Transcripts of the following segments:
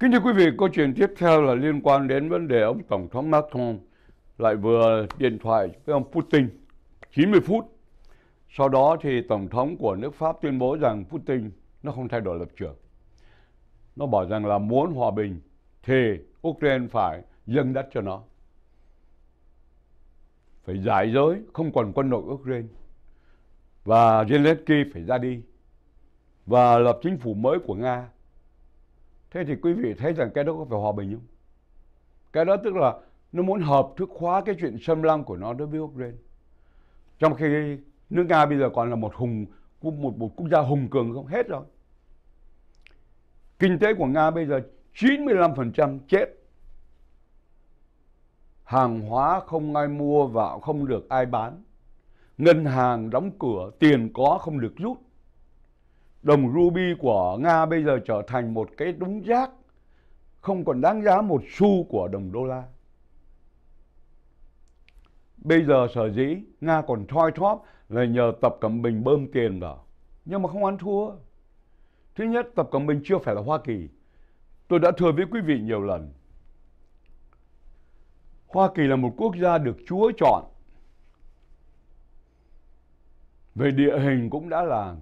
Kính thưa quý vị, câu chuyện tiếp theo là liên quan đến vấn đề ông Tổng thống Macron lại vừa điện thoại với ông Putin 90 phút. Sau đó thì Tổng thống của nước Pháp tuyên bố rằng Putin nó không thay đổi lập trường. Nó bảo rằng là muốn hòa bình thì Ukraine phải dâng đất cho nó. Phải giải giới, không còn quân đội Ukraine. Và Zelensky phải ra đi. Và lập chính phủ mới của Nga thế thì quý vị thấy rằng cái đó có phải hòa bình không cái đó tức là nó muốn hợp thức hóa cái chuyện xâm lăng của nó đối với Ukraine trong khi nước Nga bây giờ còn là một hùng một, một quốc gia hùng cường không hết rồi kinh tế của Nga bây giờ 95% chết hàng hóa không ai mua vào không được ai bán ngân hàng đóng cửa tiền có không được rút đồng ruby của Nga bây giờ trở thành một cái đúng rác không còn đáng giá một xu của đồng đô la. Bây giờ sở dĩ Nga còn thoi thóp là nhờ Tập Cận Bình bơm tiền vào. Nhưng mà không ăn thua. Thứ nhất, Tập Cận Bình chưa phải là Hoa Kỳ. Tôi đã thừa với quý vị nhiều lần. Hoa Kỳ là một quốc gia được Chúa chọn. Về địa hình cũng đã là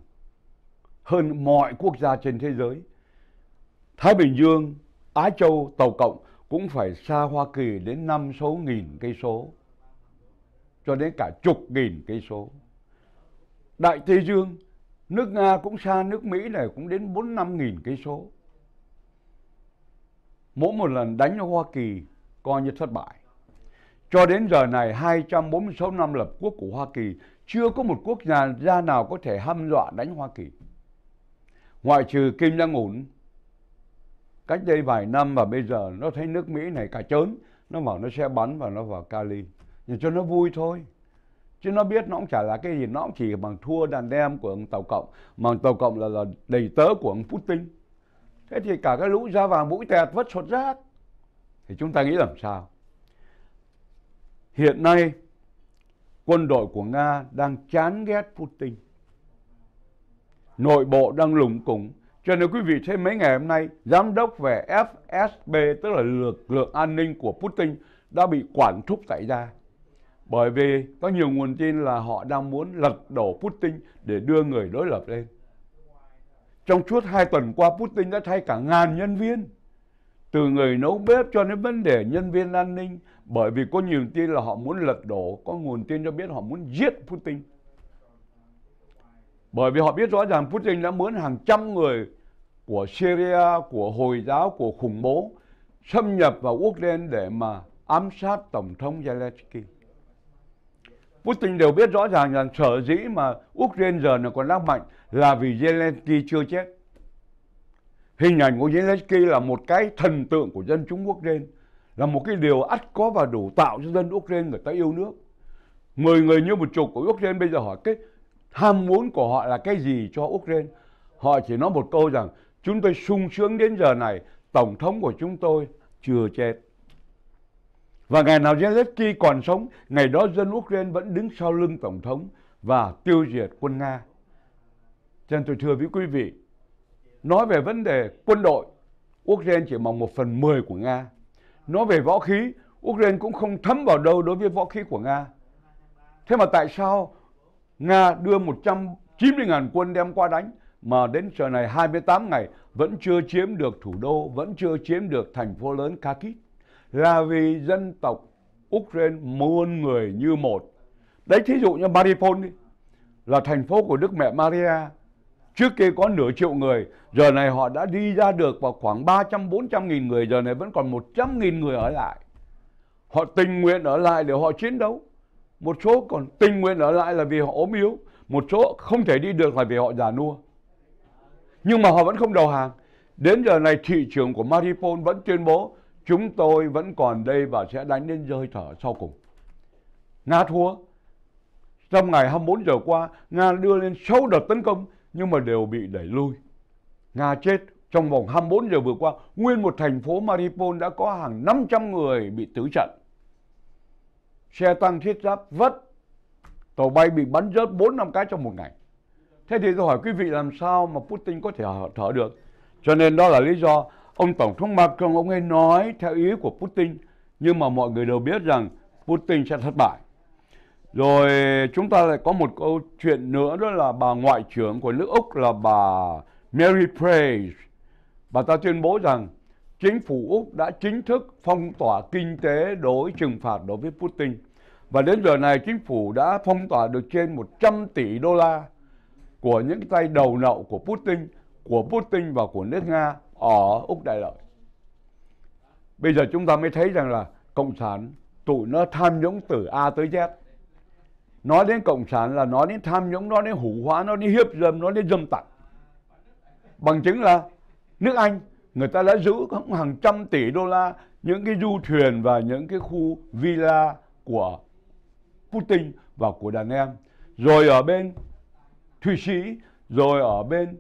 hơn mọi quốc gia trên thế giới. Thái Bình Dương, Á Châu, Tàu Cộng cũng phải xa Hoa Kỳ đến năm số nghìn cây số, cho đến cả chục nghìn cây số. Đại Tây Dương, nước Nga cũng xa nước Mỹ này cũng đến 4 năm nghìn cây số. Mỗi một lần đánh Hoa Kỳ coi như thất bại. Cho đến giờ này 246 năm lập quốc của Hoa Kỳ chưa có một quốc gia, nào có thể hâm dọa đánh Hoa Kỳ ngoại trừ Kim Jong Un cách đây vài năm và bây giờ nó thấy nước Mỹ này cả chớn, nó bảo nó sẽ bắn và nó vào Cali nhưng cho nó vui thôi chứ nó biết nó cũng chả là cái gì nó cũng chỉ bằng thua đàn em của ông tàu cộng mà ông tàu cộng là là đầy tớ của ông Putin thế thì cả cái lũ da vàng mũi tẹt vất sột rác thì chúng ta nghĩ làm sao hiện nay quân đội của nga đang chán ghét Putin nội bộ đang lủng củng. Cho nên quý vị thấy mấy ngày hôm nay, giám đốc về FSB, tức là lực lượng an ninh của Putin, đã bị quản thúc tại gia. Bởi vì có nhiều nguồn tin là họ đang muốn lật đổ Putin để đưa người đối lập lên. Trong suốt hai tuần qua, Putin đã thay cả ngàn nhân viên. Từ người nấu bếp cho đến vấn đề nhân viên an ninh. Bởi vì có nhiều tin là họ muốn lật đổ, có nguồn tin cho biết họ muốn giết Putin. Bởi vì họ biết rõ rằng Putin đã mướn hàng trăm người của Syria, của Hồi giáo, của khủng bố xâm nhập vào Ukraine để mà ám sát Tổng thống Zelensky. Putin đều biết rõ ràng rằng sở dĩ mà Ukraine giờ này còn đang mạnh là vì Zelensky chưa chết. Hình ảnh của Zelensky là một cái thần tượng của dân chúng Ukraine, là một cái điều ắt có và đủ tạo cho dân Ukraine người ta yêu nước. mười người như một chục của Ukraine bây giờ hỏi cái ham muốn của họ là cái gì cho Ukraine. Họ chỉ nói một câu rằng chúng tôi sung sướng đến giờ này, Tổng thống của chúng tôi chưa chết. Và ngày nào Zelensky còn sống, ngày đó dân Ukraine vẫn đứng sau lưng Tổng thống và tiêu diệt quân Nga. Cho nên tôi thưa với quý vị, nói về vấn đề quân đội, Ukraine chỉ bằng một phần mười của Nga. Nói về võ khí, Ukraine cũng không thấm vào đâu đối với võ khí của Nga. Thế mà tại sao Nga đưa 190.000 quân đem qua đánh mà đến giờ này 28 ngày vẫn chưa chiếm được thủ đô, vẫn chưa chiếm được thành phố lớn Kharkiv là vì dân tộc Ukraine muôn người như một. Đấy thí dụ như Mariupol đi, là thành phố của Đức Mẹ Maria. Trước kia có nửa triệu người, giờ này họ đã đi ra được vào khoảng 300-400 nghìn người, giờ này vẫn còn 100 nghìn người ở lại. Họ tình nguyện ở lại để họ chiến đấu một số còn tình nguyện ở lại là vì họ ốm yếu một số không thể đi được là vì họ già nua nhưng mà họ vẫn không đầu hàng đến giờ này thị trường của Mariupol vẫn tuyên bố chúng tôi vẫn còn đây và sẽ đánh đến rơi thở sau cùng Nga thua trong ngày 24 giờ qua Nga đưa lên sâu đợt tấn công nhưng mà đều bị đẩy lui Nga chết trong vòng 24 giờ vừa qua nguyên một thành phố Mariupol đã có hàng 500 người bị tử trận xe tăng thiết giáp vất tàu bay bị bắn rớt bốn năm cái trong một ngày thế thì tôi hỏi quý vị làm sao mà Putin có thể thở được cho nên đó là lý do ông tổng thống Macron ông ấy nói theo ý của Putin nhưng mà mọi người đều biết rằng Putin sẽ thất bại rồi chúng ta lại có một câu chuyện nữa đó là bà ngoại trưởng của nước Úc là bà Mary Price bà ta tuyên bố rằng chính phủ Úc đã chính thức phong tỏa kinh tế đối trừng phạt đối với Putin và đến giờ này chính phủ đã phong tỏa được trên 100 tỷ đô la của những tay đầu nậu của Putin, của Putin và của nước Nga ở Úc Đại Lợi. Bây giờ chúng ta mới thấy rằng là Cộng sản tụi nó tham nhũng từ A tới Z. Nói đến Cộng sản là nói đến tham nhũng, nói đến hủ hóa, nói đến hiếp dâm, nói đến dâm tặc. Bằng chứng là nước Anh người ta đã giữ hàng trăm tỷ đô la những cái du thuyền và những cái khu villa của Putin và của đàn em rồi ở bên Thụy Sĩ rồi ở bên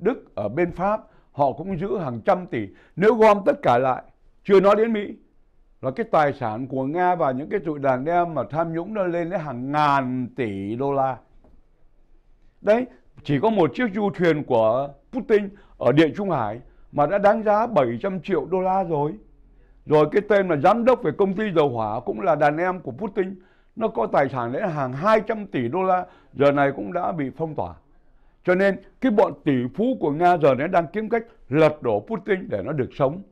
Đức ở bên Pháp họ cũng giữ hàng trăm tỷ nếu gom tất cả lại chưa nói đến Mỹ là cái tài sản của Nga và những cái tụi đàn em mà tham nhũng nó lên đến hàng ngàn tỷ đô la đấy chỉ có một chiếc du thuyền của Putin ở Địa Trung Hải mà đã đáng giá 700 triệu đô la rồi. Rồi cái tên là giám đốc về công ty dầu hỏa cũng là đàn em của Putin nó có tài sản đến hàng 200 tỷ đô la giờ này cũng đã bị phong tỏa. Cho nên cái bọn tỷ phú của Nga giờ này đang kiếm cách lật đổ Putin để nó được sống.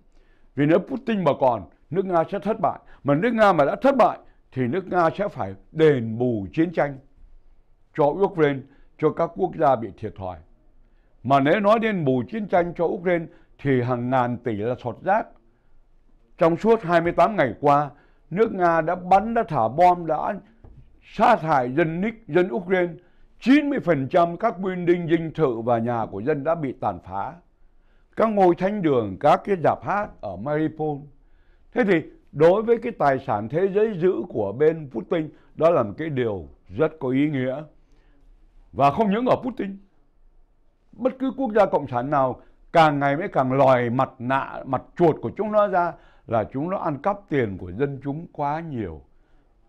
Vì nếu Putin mà còn, nước Nga sẽ thất bại. Mà nước Nga mà đã thất bại thì nước Nga sẽ phải đền bù chiến tranh cho Ukraine, cho các quốc gia bị thiệt thòi. Mà nếu nói đền bù chiến tranh cho Ukraine thì hàng ngàn tỷ là sọt rác. Trong suốt 28 ngày qua, nước Nga đã bắn, đã thả bom, đã sát hại dân Nick, dân Ukraine. 90% các building dinh thự và nhà của dân đã bị tàn phá. Các ngôi thánh đường, các cái dạp hát ở Mariupol. Thế thì đối với cái tài sản thế giới giữ của bên Putin, đó là một cái điều rất có ý nghĩa. Và không những ở Putin, bất cứ quốc gia cộng sản nào càng ngày mới càng lòi mặt nạ, mặt chuột của chúng nó ra là chúng nó ăn cắp tiền của dân chúng quá nhiều.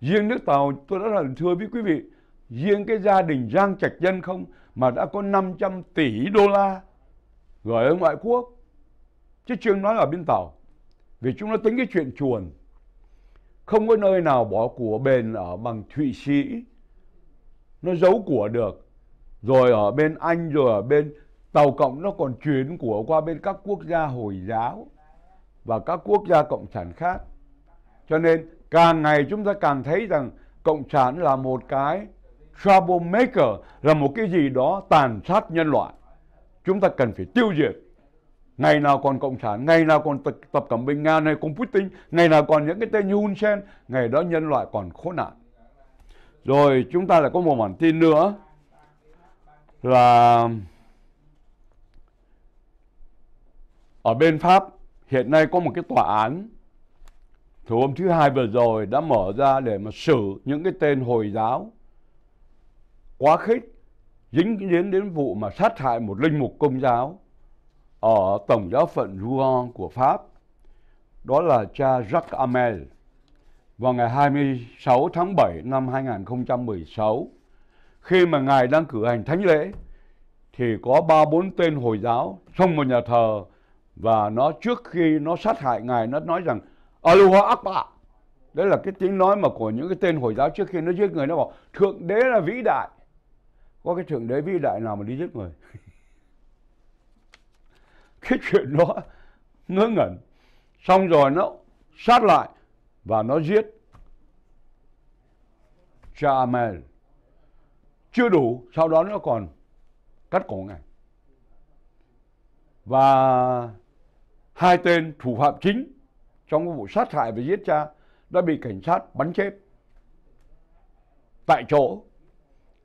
Riêng nước Tàu, tôi đã lần thưa với quý vị, riêng cái gia đình Giang Trạch Dân không mà đã có 500 tỷ đô la gửi ở ngoại quốc. Chứ chưa nói ở bên Tàu. Vì chúng nó tính cái chuyện chuồn. Không có nơi nào bỏ của bền ở bằng Thụy Sĩ. Nó giấu của được. Rồi ở bên Anh, rồi ở bên Tàu Cộng nó còn chuyển của qua bên các quốc gia Hồi giáo và các quốc gia cộng sản khác. Cho nên càng ngày chúng ta càng thấy rằng cộng sản là một cái troublemaker, là một cái gì đó tàn sát nhân loại. Chúng ta cần phải tiêu diệt. Ngày nào còn cộng sản, ngày nào còn tập, tập cẩm bình Nga này cùng Putin, ngày nào còn những cái tên như Hun Sen, ngày đó nhân loại còn khốn nạn. Rồi chúng ta lại có một bản tin nữa là ở bên Pháp hiện nay có một cái tòa án Thủ hôm thứ hai vừa rồi đã mở ra để mà xử những cái tên Hồi giáo quá khích dính đến đến vụ mà sát hại một linh mục công giáo ở Tổng giáo phận Rouen của Pháp. Đó là cha Jacques Amel. Vào ngày 26 tháng 7 năm 2016, khi mà Ngài đang cử hành thánh lễ, thì có ba bốn tên Hồi giáo trong một nhà thờ và nó trước khi nó sát hại ngài nó nói rằng Aloha Akbar đấy là cái tiếng nói mà của những cái tên hồi giáo trước khi nó giết người nó bảo thượng đế là vĩ đại có cái thượng đế vĩ đại nào mà đi giết người cái chuyện đó ngớ ngẩn xong rồi nó sát lại và nó giết cha mẹ chưa đủ sau đó nó còn cắt cổ ngài và hai tên thủ phạm chính trong vụ sát hại và giết cha đã bị cảnh sát bắn chết tại chỗ.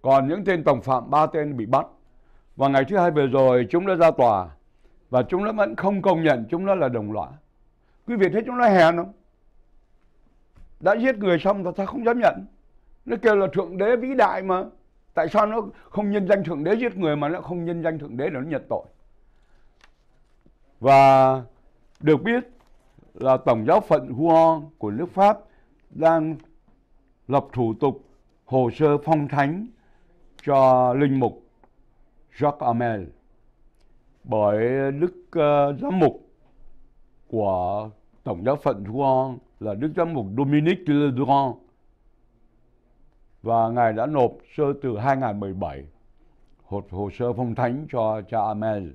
Còn những tên tổng phạm ba tên bị bắt. Và ngày thứ hai vừa rồi chúng đã ra tòa và chúng nó vẫn không công nhận chúng nó là đồng lõa. Quý vị thấy chúng nó hèn không? Đã giết người xong rồi ta không dám nhận. Nó kêu là thượng đế vĩ đại mà. Tại sao nó không nhân danh thượng đế giết người mà nó không nhân danh thượng đế để nó nhận tội? Và được biết là Tổng giáo phận Huon của nước Pháp đang lập thủ tục hồ sơ phong thánh cho linh mục Jacques Amel bởi Đức ờ, Giám mục của Tổng giáo phận Rouen là Đức Giám mục Dominique de Durand và Ngài đã nộp sơ từ 2017 hồ sơ phong thánh cho cha Amel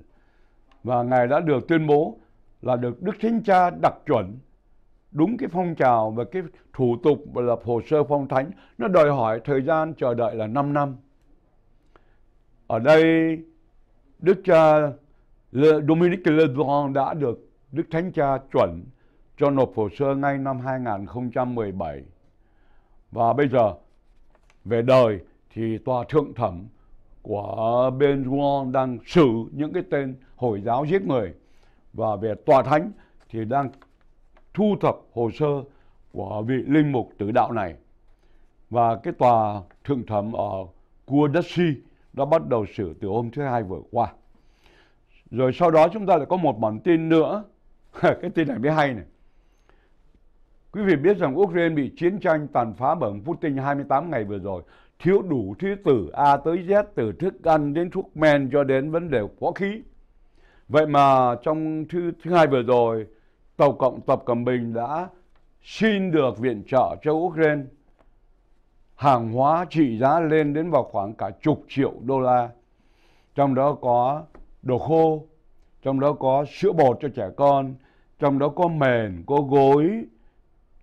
và Ngài đã được tuyên bố là được Đức Thánh Cha đặt chuẩn đúng cái phong trào và cái thủ tục và lập hồ sơ phong thánh nó đòi hỏi thời gian chờ đợi là 5 năm. Ở đây Đức Cha Dominic Lebrun đã được Đức Thánh Cha chuẩn cho nộp hồ sơ ngay năm 2017. Và bây giờ về đời thì tòa thượng thẩm của bên Rouen đang xử những cái tên Hồi giáo giết người và về tòa thánh thì đang thu thập hồ sơ của vị linh mục tử đạo này. Và cái tòa thượng thẩm ở Kudashi đã bắt đầu xử từ hôm thứ hai vừa qua. Rồi sau đó chúng ta lại có một bản tin nữa. cái tin này mới hay này. Quý vị biết rằng Ukraine bị chiến tranh tàn phá bởi ông Putin 28 ngày vừa rồi. Thiếu đủ thứ từ A tới Z, từ thức ăn đến thuốc men cho đến vấn đề vũ khí. Vậy mà trong thứ, thứ hai vừa rồi, Tàu Cộng Tập cầm Bình đã xin được viện trợ cho Ukraine hàng hóa trị giá lên đến vào khoảng cả chục triệu đô la. Trong đó có đồ khô, trong đó có sữa bột cho trẻ con, trong đó có mền, có gối,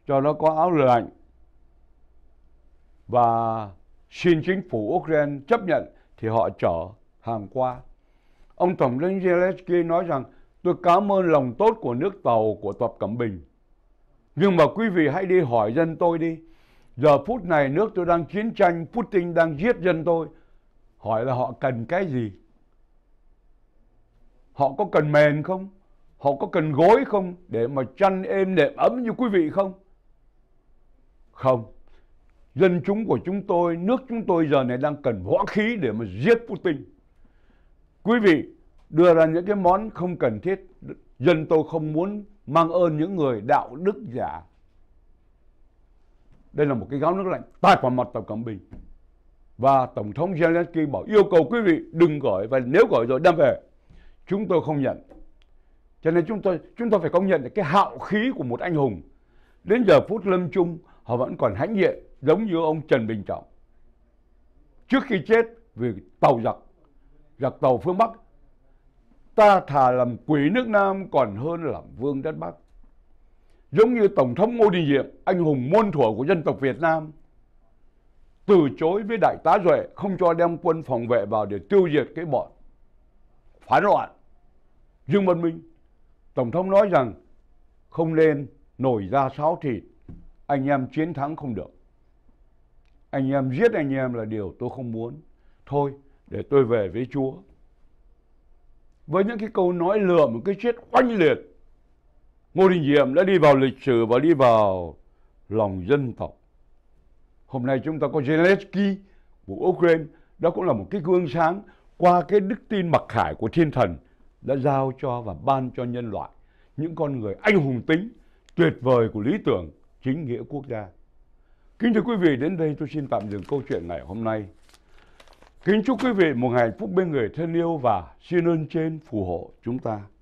trong đó có áo lạnh. Và xin chính phủ Ukraine chấp nhận thì họ chở hàng qua Ông Tổng thống Zelensky nói rằng tôi cảm ơn lòng tốt của nước Tàu của Tập Cẩm Bình. Nhưng mà quý vị hãy đi hỏi dân tôi đi. Giờ phút này nước tôi đang chiến tranh, Putin đang giết dân tôi. Hỏi là họ cần cái gì? Họ có cần mền không? Họ có cần gối không? Để mà chăn êm đệm ấm như quý vị không? Không. Dân chúng của chúng tôi, nước chúng tôi giờ này đang cần võ khí để mà giết Putin. Quý vị đưa ra những cái món không cần thiết. Dân tôi không muốn mang ơn những người đạo đức giả. Đây là một cái gáo nước lạnh tạt vào mặt Tập Cận Bình. Và Tổng thống Zelensky bảo yêu cầu quý vị đừng gọi và nếu gọi rồi đem về. Chúng tôi không nhận. Cho nên chúng tôi chúng tôi phải công nhận cái hạo khí của một anh hùng. Đến giờ phút lâm chung họ vẫn còn hãnh diện giống như ông Trần Bình Trọng. Trước khi chết vì tàu giặc giặc tàu phương Bắc. Ta thà làm quỷ nước Nam còn hơn làm vương đất Bắc. Giống như Tổng thống Ngô Đình Diệm, anh hùng muôn thuở của dân tộc Việt Nam, từ chối với đại tá Duệ không cho đem quân phòng vệ vào để tiêu diệt cái bọn phản loạn. Dương Văn Minh, Tổng thống nói rằng không nên nổi ra sáo thịt, anh em chiến thắng không được. Anh em giết anh em là điều tôi không muốn. Thôi, để tôi về với Chúa. Với những cái câu nói lừa một cái chết oanh liệt, Ngô Đình Diệm đã đi vào lịch sử và đi vào lòng dân tộc. Hôm nay chúng ta có Zelensky của Ukraine, đó cũng là một cái gương sáng qua cái đức tin mặc khải của thiên thần đã giao cho và ban cho nhân loại những con người anh hùng tính, tuyệt vời của lý tưởng, chính nghĩa quốc gia. Kính thưa quý vị, đến đây tôi xin tạm dừng câu chuyện ngày hôm nay. Kính chúc quý vị một ngày phúc bên người thân yêu và xin ơn trên phù hộ chúng ta.